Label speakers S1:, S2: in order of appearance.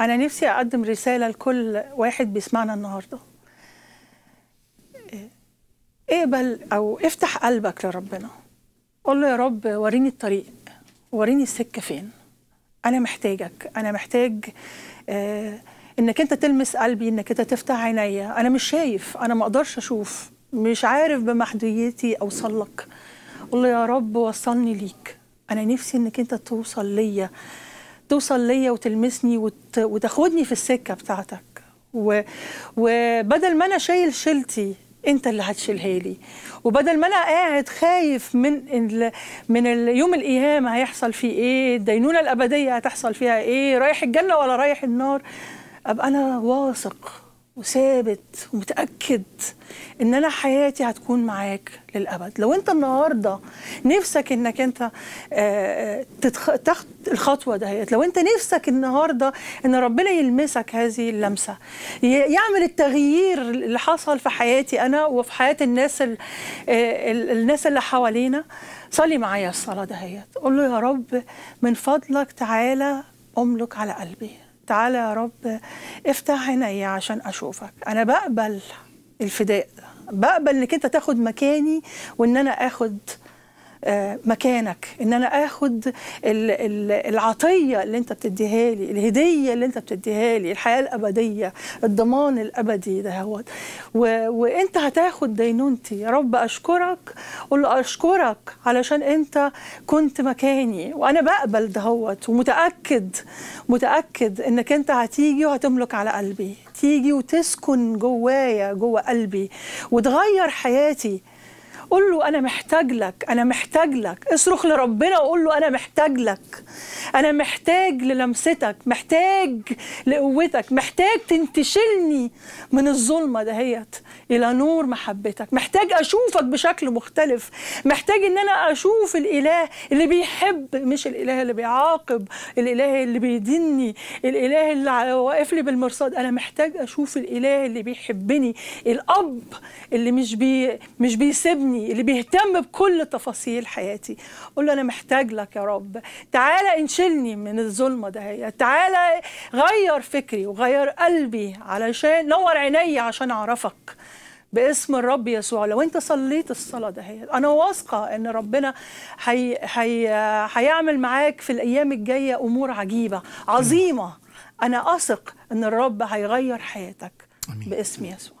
S1: أنا نفسي أقدم رسالة لكل واحد بيسمعنا النهاردة إيه، اقبل أو افتح قلبك لربنا قل له يا رب وريني الطريق وريني السكة فين أنا محتاجك أنا محتاج آه إنك أنت تلمس قلبي إنك أنت تفتح عينيا أنا مش شايف أنا ما أقدرش أشوف مش عارف بمحدوديتي أوصل لك قل له يا رب وصلني ليك أنا نفسي إنك أنت توصل ليا توصل ليا وتلمسني وت... وتاخدني في السكه بتاعتك و... وبدل ما انا شايل شيلتي انت اللي هتشيلها لي وبدل ما انا قاعد خايف من ال... من يوم القيامه هيحصل فيه ايه الدينونه الابديه هتحصل فيها ايه رايح الجنه ولا رايح النار ابقى انا واثق وثابت ومتأكد إن أنا حياتي هتكون معاك للأبد لو أنت النهاردة نفسك إنك أنت آه، آه، تتخ... تاخد الخطوة دهيت لو أنت نفسك النهاردة إن ربنا يلمسك هذه اللمسة يعمل التغيير اللي حصل في حياتي أنا وفي حياة الناس ال... آه، الناس اللي حوالينا صلي معايا الصلاة دهيت قول له يا رب من فضلك تعالى أملك على قلبي تعالى يا رب افتح عيني عشان اشوفك انا بقبل الفداء ده بقبل انك انت تاخد مكاني وان انا اخد مكانك ان انا اخد العطيه اللي انت بتديها لي الهديه اللي انت بتديها لي الحياه الابديه الضمان الابدي دهوت وانت هتاخد دينونتي يا رب اشكرك قول اشكرك علشان انت كنت مكاني وانا بقبل دهوت ومتاكد متاكد انك انت هتيجي وهتملك على قلبي تيجي وتسكن جوايا جوا قلبي وتغير حياتي قول له انا محتاج لك انا محتاج لك اصرخ لربنا وقول له انا محتاج لك انا محتاج للمستك محتاج لقوتك محتاج تنتشلني من الظلمه دهيت الى نور محبتك محتاج اشوفك بشكل مختلف محتاج ان انا اشوف الاله اللي بيحب مش الاله اللي بيعاقب الاله اللي بيدني الاله اللي واقف لي بالمرصاد انا محتاج اشوف الاله اللي بيحبني الاب اللي مش بي مش بيسيبني اللي بيهتم بكل تفاصيل حياتي قول له انا محتاج لك يا رب تعالى انشلني من الظلمه ده هي. تعالى غير فكري وغير قلبي علشان نور عيني عشان اعرفك باسم الرب يسوع لو انت صليت الصلاه ده هي. انا واثقه ان ربنا هي... هي... هيعمل معاك في الايام الجايه امور عجيبه عظيمه انا اثق ان الرب هيغير حياتك باسم يسوع